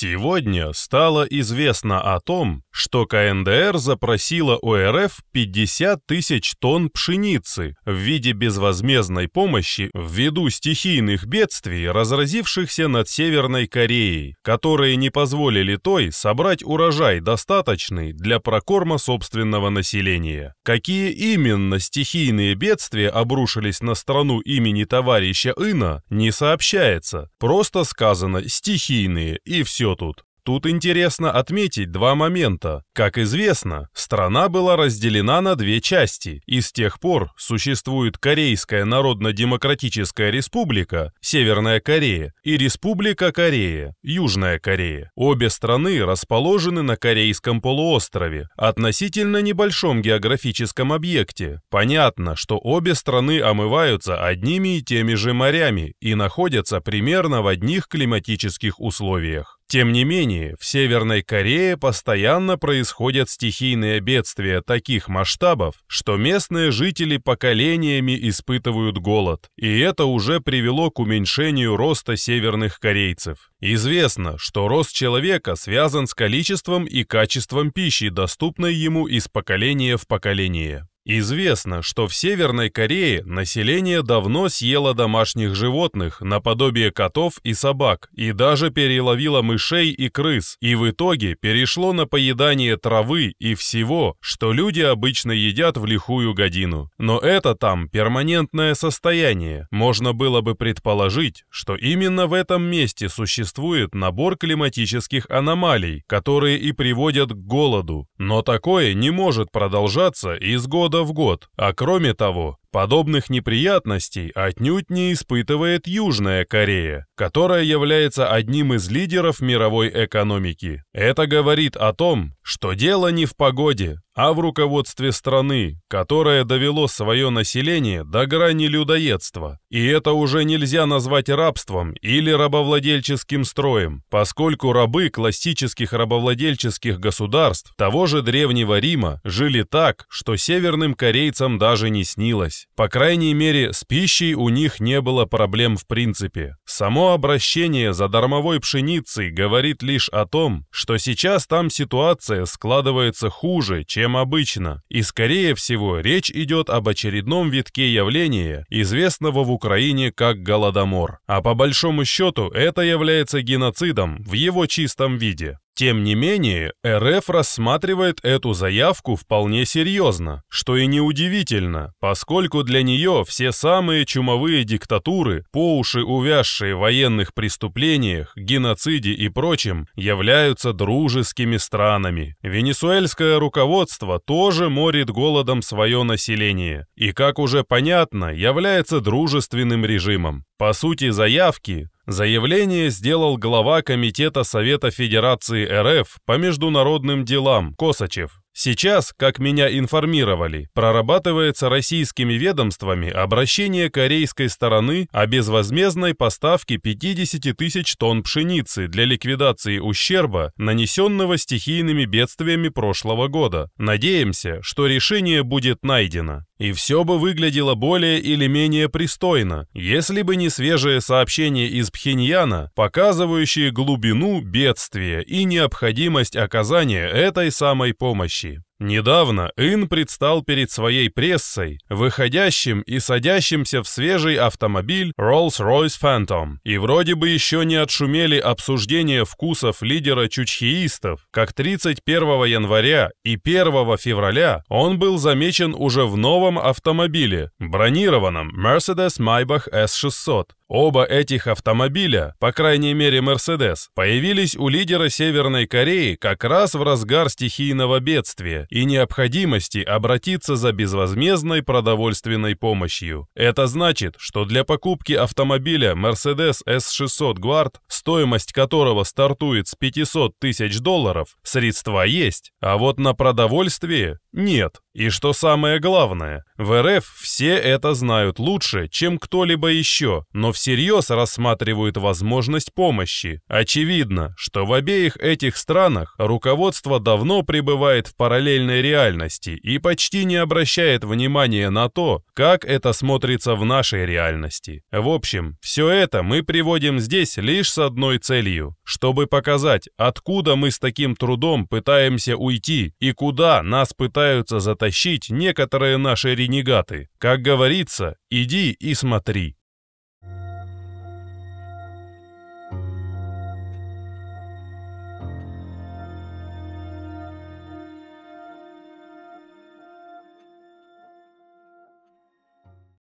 Сегодня стало известно о том, что КНДР запросила у РФ 50 тысяч тонн пшеницы в виде безвозмездной помощи ввиду стихийных бедствий, разразившихся над Северной Кореей, которые не позволили той собрать урожай достаточный для прокорма собственного населения. Какие именно стихийные бедствия обрушились на страну имени товарища Ина, не сообщается, просто сказано «стихийные» и все еще тут? Тут интересно отметить два момента. Как известно, страна была разделена на две части, и с тех пор существует Корейская Народно-Демократическая Республика, Северная Корея, и Республика Корея, Южная Корея. Обе страны расположены на Корейском полуострове, относительно небольшом географическом объекте. Понятно, что обе страны омываются одними и теми же морями и находятся примерно в одних климатических условиях. Тем не менее, в Северной Корее постоянно происходят стихийные бедствия таких масштабов, что местные жители поколениями испытывают голод, и это уже привело к уменьшению роста северных корейцев. Известно, что рост человека связан с количеством и качеством пищи, доступной ему из поколения в поколение. Известно, что в Северной Корее население давно съело домашних животных, наподобие котов и собак, и даже переловило мышей и крыс, и в итоге перешло на поедание травы и всего, что люди обычно едят в лихую годину. Но это там перманентное состояние. Можно было бы предположить, что именно в этом месте существует набор климатических аномалий, которые и приводят к голоду. Но такое не может продолжаться из года года в год, а кроме того, Подобных неприятностей отнюдь не испытывает Южная Корея, которая является одним из лидеров мировой экономики. Это говорит о том, что дело не в погоде, а в руководстве страны, которое довело свое население до грани людоедства. И это уже нельзя назвать рабством или рабовладельческим строем, поскольку рабы классических рабовладельческих государств того же Древнего Рима жили так, что северным корейцам даже не снилось менялись. По крайней мере, с пищей у них не было проблем в принципе. Само обращение за дармовой пшеницей говорит лишь о том, что сейчас там ситуация складывается хуже, чем обычно. И скорее всего, речь идет об очередном витке явления, известного в Украине как голодомор. А по большому счету, это является геноцидом в его чистом виде. Тем не менее, РФ рассматривает эту заявку вполне серьезно, что и неудивительно, поскольку для нее все самые чумовые диктатуры, по уши увязшие в военных преступлениях, геноциде и прочем, являются дружескими странами. Венесуэльское руководство тоже морит голодом свое население и, как уже понятно, является дружественным режимом. По сути заявки, Заявление сделал глава Комитета Совета Федерации РФ по международным делам Косачев. Сейчас, как меня информировали, прорабатывается российскими ведомствами обращение корейской стороны о безвозмездной поставке 50 тысяч тонн пшеницы для ликвидации ущерба, нанесенного стихийными бедствиями прошлого года. Надеемся, что решение будет найдено и все бы выглядело более или менее пристойно, если бы не свежие сообщения из Пхеньяна, показывающие глубину бедствия и необходимость оказания этой самой помощи. Недавно Ин предстал перед своей прессой, выходящим и садящимся в свежий автомобиль Rolls-Royce Phantom, и вроде бы еще не отшумели обсуждения вкусов лидера чучхиистов, как 31 января и 1 февраля он был замечен уже в новом автомобиле, бронированном Mercedes Maybach S600, Оба этих автомобиля, по крайней мере Mercedes, появились у лидера Северной Кореи как раз в разгар стихийного бедствия и необходимости обратиться за безвозмездной продовольственной помощью. Это значит, что для покупки автомобиля Mercedes S600 Guard, стоимость которого стартует с 500 тысяч долларов, средства есть, а вот на продовольствие нет. И что самое главное, в РФ все это знают лучше, чем кто-либо еще, но всерьез рассматривают возможность помощи. Очевидно, что в обеих этих странах руководство давно пребывает в параллельной реальности и почти не обращает внимания на то, как это смотрится в нашей реальности. В общем, все это мы приводим здесь лишь с одной целью, чтобы показать, откуда мы с таким трудом пытаемся уйти и куда нас пытаются затащить некоторые наши ренегаты. Как говорится, иди и смотри.